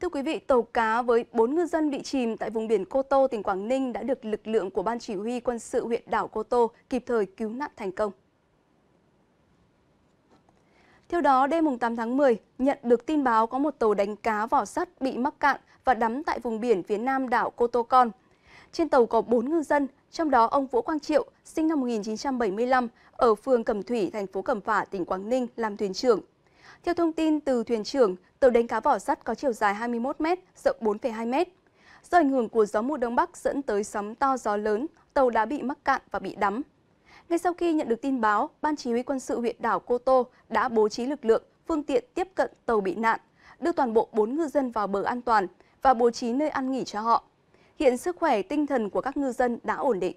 Thưa quý vị, tàu cá với 4 ngư dân bị chìm tại vùng biển Cô Tô, tỉnh Quảng Ninh đã được lực lượng của Ban Chỉ huy quân sự huyện đảo Cô Tô kịp thời cứu nạn thành công. Theo đó, đêm 8 tháng 10, nhận được tin báo có một tàu đánh cá vỏ sắt bị mắc cạn và đắm tại vùng biển phía nam đảo Cô Tô Con. Trên tàu có 4 ngư dân, trong đó ông Vũ Quang Triệu, sinh năm 1975, ở phường Cẩm Thủy, thành phố Cẩm Phả, tỉnh Quảng Ninh, làm thuyền trưởng. Theo thông tin từ thuyền trưởng, tàu đánh cá vỏ sắt có chiều dài 21 m, rộng 4,2 m. Do ảnh hưởng của gió mùa đông bắc dẫn tới sóng to gió lớn, tàu đã bị mắc cạn và bị đắm. Ngay sau khi nhận được tin báo, Ban Chỉ huy quân sự huyện đảo Cô Tô đã bố trí lực lượng, phương tiện tiếp cận tàu bị nạn, đưa toàn bộ 4 ngư dân vào bờ an toàn và bố trí nơi ăn nghỉ cho họ. Hiện sức khỏe tinh thần của các ngư dân đã ổn định.